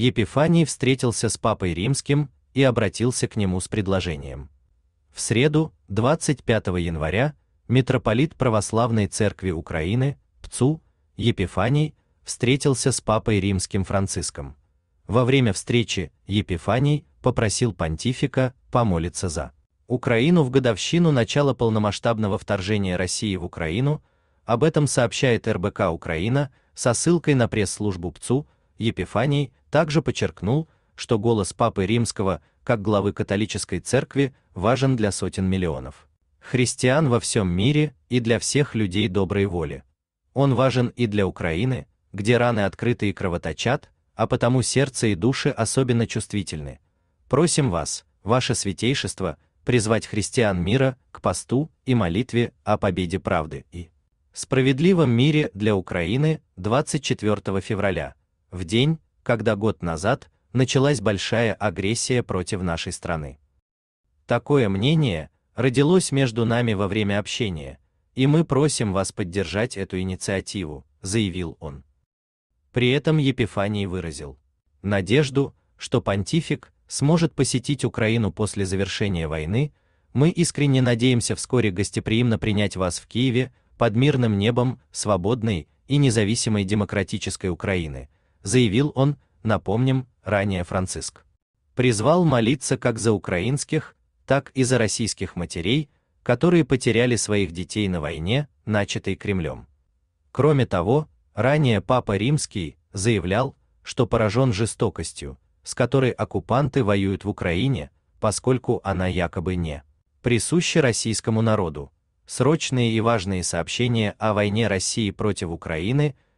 Епифаний встретился с папой римским и обратился к нему с предложением. В среду, 25 января, митрополит Православной Церкви Украины, Пцу, Епифаний, встретился с папой римским Франциском. Во время встречи Епифаний попросил понтифика помолиться за Украину в годовщину начала полномасштабного вторжения России в Украину, об этом сообщает РБК Украина со ссылкой на пресс-службу ПЦУ, Епифаний также подчеркнул, что голос Папы Римского, как главы католической церкви, важен для сотен миллионов христиан во всем мире и для всех людей доброй воли. Он важен и для Украины, где раны открыты и кровоточат, а потому сердце и души особенно чувствительны. Просим вас, ваше святейшество, призвать христиан мира к посту и молитве о победе правды и справедливом мире для Украины 24 февраля в день, когда год назад началась большая агрессия против нашей страны. Такое мнение родилось между нами во время общения, и мы просим вас поддержать эту инициативу, заявил он. При этом Епифаний выразил надежду, что понтифик сможет посетить Украину после завершения войны. Мы искренне надеемся вскоре гостеприимно принять вас в Киеве под мирным небом свободной и независимой демократической Украины заявил он, напомним, ранее Франциск. Призвал молиться как за украинских, так и за российских матерей, которые потеряли своих детей на войне, начатой Кремлем. Кроме того, ранее Папа Римский заявлял, что поражен жестокостью, с которой оккупанты воюют в Украине, поскольку она якобы не присуща российскому народу. Срочные и важные сообщения о войне России против Украины –